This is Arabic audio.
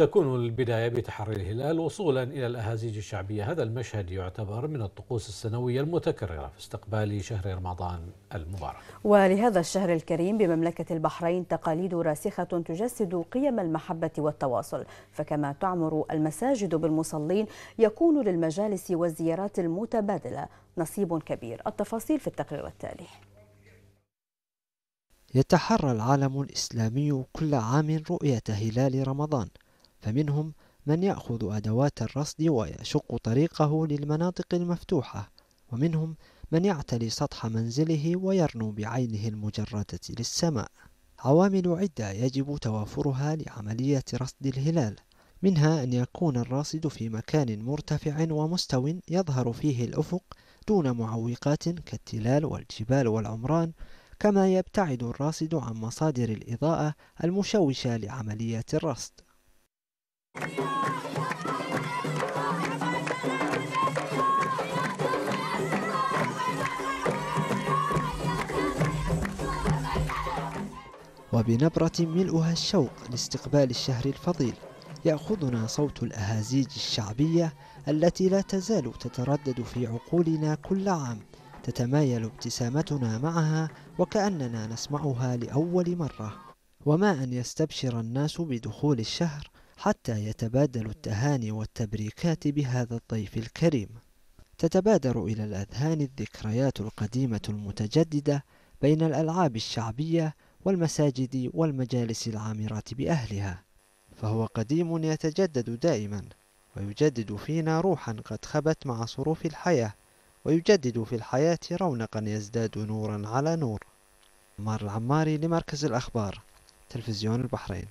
تكون البداية بتحري الهلال وصولا إلى الأهازيج الشعبية هذا المشهد يعتبر من الطقوس السنوية المتكررة في استقبال شهر رمضان المبارك ولهذا الشهر الكريم بمملكة البحرين تقاليد راسخة تجسد قيم المحبة والتواصل فكما تعمر المساجد بالمصلين يكون للمجالس والزيارات المتبادلة نصيب كبير التفاصيل في التقرير التالي يتحرى العالم الإسلامي كل عام رؤية هلال رمضان فمنهم من يأخذ أدوات الرصد ويشق طريقه للمناطق المفتوحة ومنهم من يعتلي سطح منزله ويرنو بعينه المجردة للسماء عوامل عدة يجب توافرها لعملية رصد الهلال منها أن يكون الراصد في مكان مرتفع ومستو يظهر فيه الأفق دون معوقات كالتلال والجبال والعمران كما يبتعد الراصد عن مصادر الإضاءة المشوشة لعملية الرصد وبنبرة ملؤها الشوق لاستقبال الشهر الفضيل يأخذنا صوت الأهازيج الشعبية التي لا تزال تتردد في عقولنا كل عام تتمايل ابتسامتنا معها وكأننا نسمعها لأول مرة وما أن يستبشر الناس بدخول الشهر حتى يتبادلوا التهاني والتبريكات بهذا الضيف الكريم تتبادر إلى الأذهان الذكريات القديمة المتجددة بين الألعاب الشعبية والمساجد والمجالس العامرة بأهلها فهو قديم يتجدد دائما ويجدد فينا روحا قد خبت مع صروف الحياة ويجدد في الحياة رونقا يزداد نورا على نور عمار العماري لمركز الأخبار تلفزيون البحرين